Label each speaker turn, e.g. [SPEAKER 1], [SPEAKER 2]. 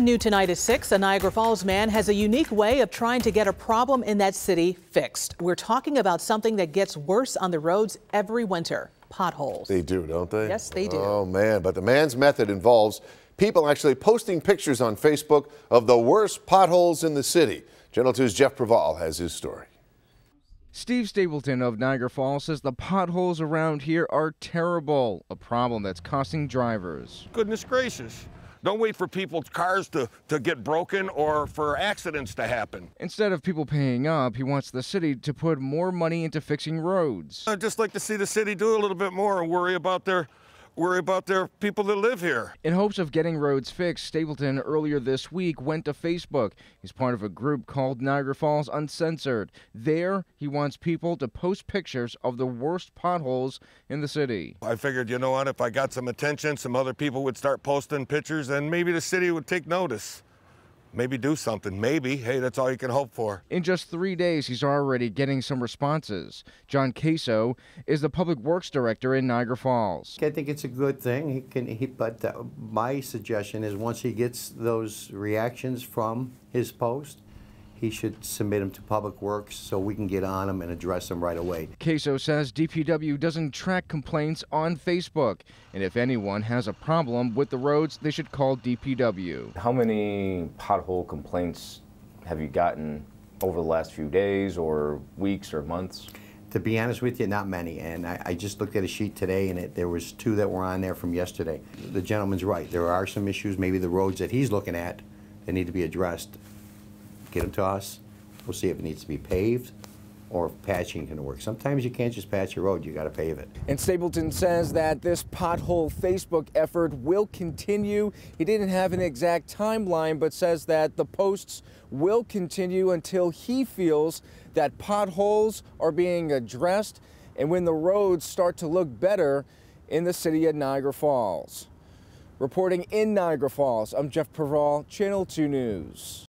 [SPEAKER 1] New tonight at 6, a Niagara Falls man has a unique way of trying to get a problem in that city fixed. We're talking about something that gets worse on the roads every winter potholes. They do, don't they? Yes, they do. Oh, man. But the man's method involves people actually posting pictures on Facebook of the worst potholes in the city. Channel 2's Jeff Preval has his story.
[SPEAKER 2] Steve Stapleton of Niagara Falls says the potholes around here are terrible, a problem that's costing drivers.
[SPEAKER 1] Goodness gracious. Don't wait for people's cars to, to get broken or for accidents to happen.
[SPEAKER 2] Instead of people paying up, he wants the city to put more money into fixing roads.
[SPEAKER 1] I'd just like to see the city do a little bit more and worry about their worry about their people that live here.
[SPEAKER 2] In hopes of getting roads fixed, Stapleton earlier this week went to Facebook. He's part of a group called Niagara Falls Uncensored.
[SPEAKER 1] There, he wants people to post pictures of the worst potholes in the city. I figured, you know what, if I got some attention, some other people would start posting pictures and maybe the city would take notice maybe do something. Maybe, hey, that's all you can hope for.
[SPEAKER 2] In just three days, he's already getting some responses. John Queso is the public works director in Niagara Falls. I think it's a good thing. He can, he, but uh, my suggestion is once he gets those
[SPEAKER 3] reactions from his post, he should submit them to Public Works so we
[SPEAKER 2] can get on them and address them right away. Queso says DPW doesn't track complaints on Facebook, and if anyone has a problem with the roads, they should call DPW. How many pothole complaints have you gotten over the last few days or
[SPEAKER 3] weeks or months? To be honest with you, not many. And I, I just looked at a sheet today, and it, there was two that were on there from yesterday. The gentleman's right. There are some issues, maybe the roads that he's looking at, that need to be addressed. Get them to us. We'll see if it needs to be paved or patching can work. Sometimes you can't just patch a road, you got to pave it.
[SPEAKER 2] And Stapleton says that this pothole Facebook effort will continue. He didn't have an exact timeline, but says that the posts will continue until he feels that potholes are being addressed and when the roads start to look better in the city of Niagara Falls. Reporting in Niagara Falls, I'm Jeff Perral, Channel 2 News.